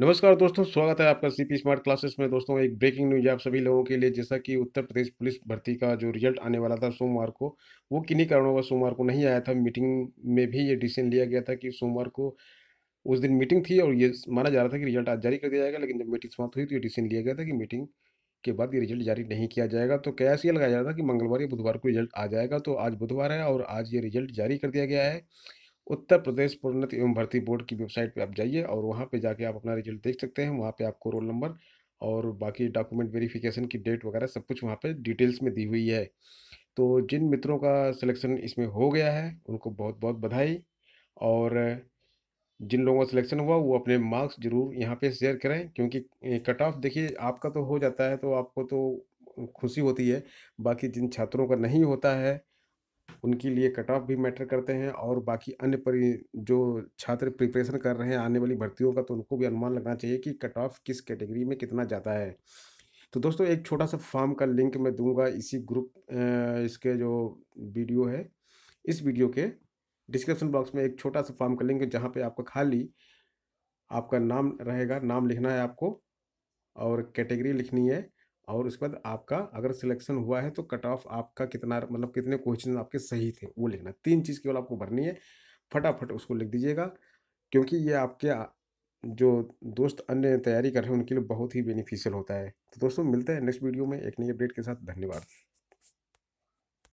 नमस्कार दोस्तों स्वागत है आपका सीपी स्मार्ट क्लासेस में दोस्तों एक ब्रेकिंग न्यूज आप सभी लोगों के लिए जैसा कि उत्तर प्रदेश पुलिस भर्ती का जो रिजल्ट आने वाला था सोमवार को वो किन्हीं कारणों का सोमवार को नहीं आया था मीटिंग में भी ये डिसीजन लिया गया था कि सोमवार को उस दिन मीटिंग थी और ये माना जा रहा था कि रिजल्ट आज जारी कर दिया जाएगा लेकिन जब मीटिंग समाप्त हुई तो ये डिसीजन लिया गया था कि मीटिंग के बाद ये रिजल्ट जारी नहीं किया जाएगा तो क्या ऐसे लगाया जा रहा था कि मंगलवार या बुधवार को रिजल्ट आ जाएगा तो आज बुधवार है और आज ये रिजल्ट जारी कर दिया गया है उत्तर प्रदेश प्रोन्नति एवं भर्ती बोर्ड की वेबसाइट पे आप जाइए और वहाँ पे जाके आप अपना रिजल्ट देख सकते हैं वहाँ पे आपको रोल नंबर और बाकी डॉक्यूमेंट वेरिफिकेशन की डेट वगैरह सब कुछ वहाँ पे डिटेल्स में दी हुई है तो जिन मित्रों का सिलेक्शन इसमें हो गया है उनको बहुत बहुत बधाई और जिन लोगों का सिलेक्शन हुआ वो अपने मार्क्स जरूर यहाँ पर शेयर करें क्योंकि कट ऑफ देखिए आपका तो हो जाता है तो आपको तो खुशी होती है बाकी जिन छात्रों का नहीं होता है उनके लिए कट ऑफ भी मैटर करते हैं और बाकी अन्य परि जो छात्र प्रिपरेशन कर रहे हैं आने वाली भर्तियों का तो उनको भी अनुमान लगना चाहिए कि कट ऑफ किस कैटेगरी में कितना जाता है तो दोस्तों एक छोटा सा फॉर्म का लिंक मैं दूंगा इसी ग्रुप इसके जो वीडियो है इस वीडियो के डिस्क्रिप्शन बॉक्स में एक छोटा सा फॉर्म का लिंक जहाँ पर आपका खाली आपका नाम रहेगा नाम लिखना है आपको और कैटेगरी लिखनी है और उसके बाद आपका अगर सिलेक्शन हुआ है तो कट ऑफ आपका कितना मतलब कितने क्वेश्चन आपके सही थे वो लिखना तीन चीज़ केवल आपको भरनी है फटाफट उसको लिख दीजिएगा क्योंकि ये आपके जो दोस्त अन्य तैयारी कर रहे हैं उनके लिए बहुत ही बेनिफिशियल होता है तो दोस्तों मिलते हैं नेक्स्ट वीडियो में एक नई अपडेट के साथ धन्यवाद